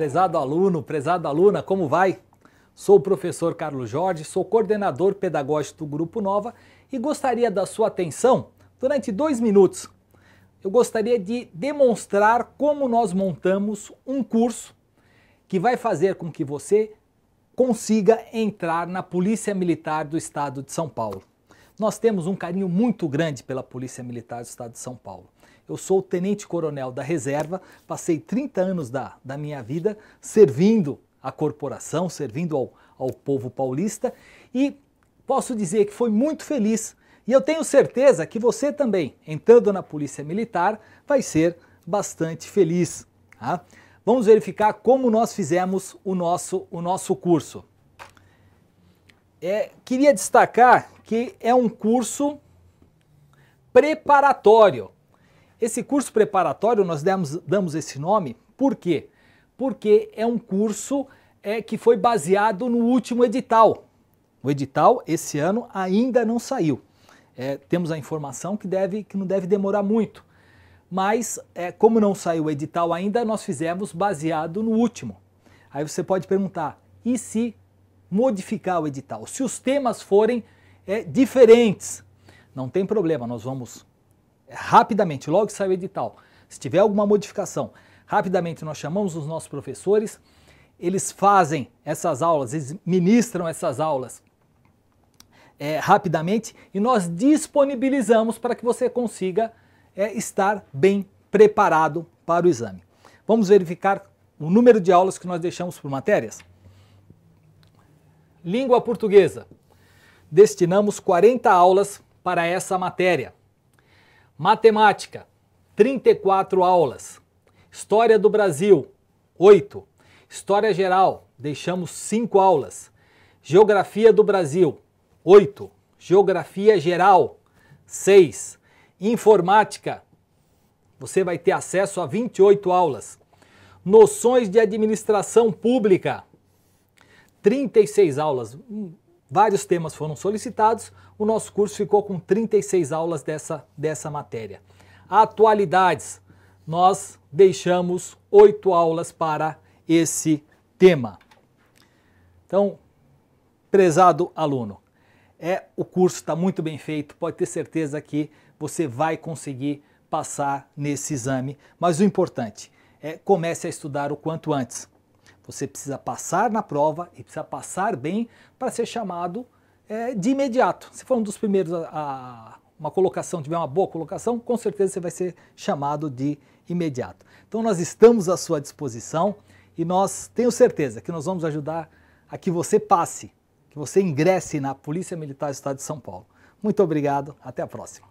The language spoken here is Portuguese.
Prezado aluno, prezada aluna, como vai? Sou o professor Carlos Jorge, sou coordenador pedagógico do Grupo Nova e gostaria da sua atenção durante dois minutos. Eu gostaria de demonstrar como nós montamos um curso que vai fazer com que você consiga entrar na Polícia Militar do Estado de São Paulo. Nós temos um carinho muito grande pela Polícia Militar do Estado de São Paulo. Eu sou tenente-coronel da reserva, passei 30 anos da, da minha vida servindo a corporação, servindo ao, ao povo paulista e posso dizer que foi muito feliz. E eu tenho certeza que você também, entrando na Polícia Militar, vai ser bastante feliz. Tá? Vamos verificar como nós fizemos o nosso, o nosso curso. É, queria destacar que é um curso preparatório. Esse curso preparatório nós demos, damos esse nome, por quê? Porque é um curso é, que foi baseado no último edital. O edital, esse ano, ainda não saiu. É, temos a informação que, deve, que não deve demorar muito. Mas, é, como não saiu o edital ainda, nós fizemos baseado no último. Aí você pode perguntar: e se modificar o edital? Se os temas forem é, diferentes? Não tem problema, nós vamos rapidamente, logo que sai o edital, se tiver alguma modificação, rapidamente nós chamamos os nossos professores, eles fazem essas aulas, eles ministram essas aulas é, rapidamente e nós disponibilizamos para que você consiga é, estar bem preparado para o exame. Vamos verificar o número de aulas que nós deixamos por matérias? Língua portuguesa. Destinamos 40 aulas para essa matéria. Matemática, 34 aulas. História do Brasil, 8. História geral, deixamos 5 aulas. Geografia do Brasil, 8. Geografia geral, 6. Informática, você vai ter acesso a 28 aulas. Noções de administração pública, 36 aulas vários temas foram solicitados, o nosso curso ficou com 36 aulas dessa, dessa matéria. Atualidades, nós deixamos oito aulas para esse tema. Então, prezado aluno, é o curso está muito bem feito, pode ter certeza que você vai conseguir passar nesse exame, mas o importante é comece a estudar o quanto antes. Você precisa passar na prova e precisa passar bem para ser chamado é, de imediato. Se for um dos primeiros a, a uma colocação, tiver uma boa colocação, com certeza você vai ser chamado de imediato. Então nós estamos à sua disposição e nós tenho certeza que nós vamos ajudar a que você passe, que você ingresse na Polícia Militar do Estado de São Paulo. Muito obrigado, até a próxima.